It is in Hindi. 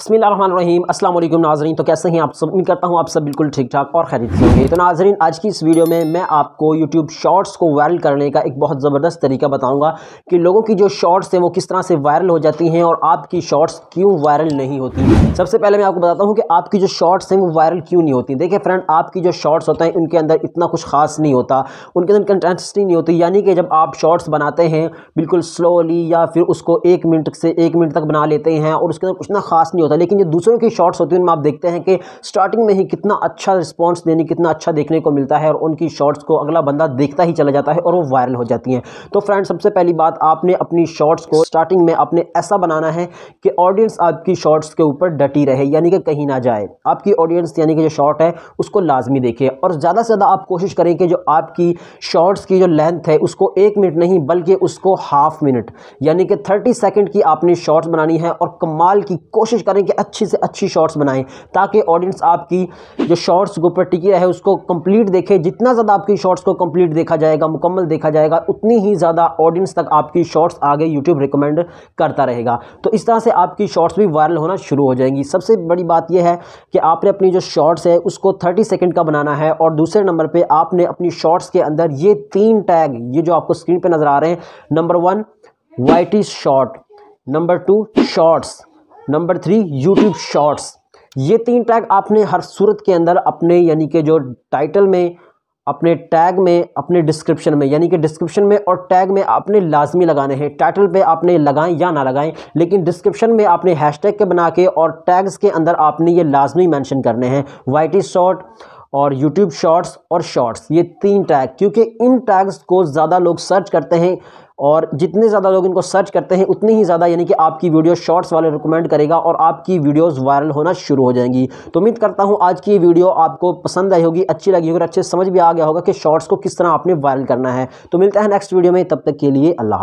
बसमिल अस्सलाम वालेकुम नाजरीन तो कैसे हैं आप सब उम्मीद करता हूँ आप सब बिल्कुल ठीक ठाक और खरीद होंगे तो नाजरीन आज की इस वीडियो में मैं आपको यूट्यूब शॉर्ट्स को वायरल करने का एक बहुत ज़बरदस्त तरीका बताऊँगा कि लोगों की जो शॉर्ट्स हैं वो किस तरह से वायरल हो जाती हैं और आपकी शॉर्ट्स क्यों वायरल नहीं होती सबसे पहले मैं आपको बताता हूँ कि आपकी जो शॉर्ट्स हैं वो वायरल क्यों नहीं होती देखिए फ्रेंड आपकी जो शॉर्ट्स होते हैं उनके अंदर इतना कुछ खास नहीं होता उनके अंदर कंटेंटी नहीं होती यानी कि जब आप शॉर्ट्स बनाते हैं बिल्कुल स्लोली या फिर उसको एक मिनट से एक मिनट तक बना लेते हैं और उसके अंदर कुछ ना खास नहीं होता है लेकिन जो दूसरों की शॉट्स होती है उनमें आप देखते हैं कि स्टार्टिंग में ही कितना अच्छा रिस्पॉन्स देने कितना अच्छा देखने को मिलता है और उनकी शॉर्ट्स को अगला बंदा देखता ही चला जाता है और वो वायरल हो जाती हैं तो फ्रेंड सबसे पहली बात आपने अपनी शॉर्ट्स को स्टार्टिंग में आपने ऐसा बनाना है कि ऑडियंस आपकी शॉर्ट्स के ऊपर डटी रहे यानी कि कहीं ना जाए आपकी ऑडियंस यानी कि जो शॉर्ट है उसको लाजमी देखे और ज़्यादा से ज़्यादा आप कोशिश करें कि जो आपकी शॉर्ट्स की जो लेंथ है उसको एक मिनट नहीं बल्कि उसको हाफ मिनट यानी कि थर्टी सेकेंड की आपने शॉर्ट्स बनानी है और कमाल की कोशिश करें करें कि अच्छी से अच्छी शॉर्ट्स बनाएं ताकि ऑडियंस आपकी जो शॉर्ट्स के ऊपर टिकी रहे उसको कंप्लीट देखे जितना ज़्यादा आपकी शॉर्ट्स को कंप्लीट देखा जाएगा मुकम्मल देखा जाएगा उतनी ही ज़्यादा ऑडियंस तक आपकी शॉर्ट्स आगे यूट्यूब रिकमेंड करता रहेगा तो इस तरह से आपकी शॉर्ट्स भी वायरल होना शुरू हो जाएंगी सबसे बड़ी बात यह है कि आपने अपनी जो शॉर्ट्स है उसको थर्टी सेकेंड का बनाना है और दूसरे नंबर पर आपने अपनी शॉर्ट्स के अंदर ये तीन टैग ये जो आपको स्क्रीन पर नज़र आ रहे हैं number one white is short number two shorts number three YouTube shorts ये तीन टैग आपने हर सूरत के अंदर अपने यानी कि जो टाइटल में अपने टैग में अपने डिस्क्रिप्शन में यानी कि डिस्क्रिप्शन में और टैग में आपने लाजमी लगाने हैं टाइटल पे आपने लगाएं या ना लगाएं लेकिन डिस्क्रिप्शन में आपने हैशटैग के बना के और टैग्स के अंदर आपने ये लाजमी मेंशन करने हैं वाई शॉर्ट और यूट्यूब शॉर्ट्स और शॉर्ट्स ये तीन टैग क्योंकि इन टैग्स को ज़्यादा लोग सर्च करते हैं और जितने ज़्यादा लोग इनको सर्च करते हैं उतनी ही ज़्यादा यानी कि आपकी वीडियो शॉर्ट्स वाले रिकमेंड करेगा और आपकी वीडियोस वायरल होना शुरू हो जाएंगी तो उम्मीद करता हूँ आज की वीडियो आपको पसंद आई होगी अच्छी लगी होगी और अच्छे समझ भी आ गया होगा कि शॉर्ट्स को किस तरह आपने वायरल करना है तो मिलता है नेक्स्ट वीडियो में तब तक के लिए अल्लाह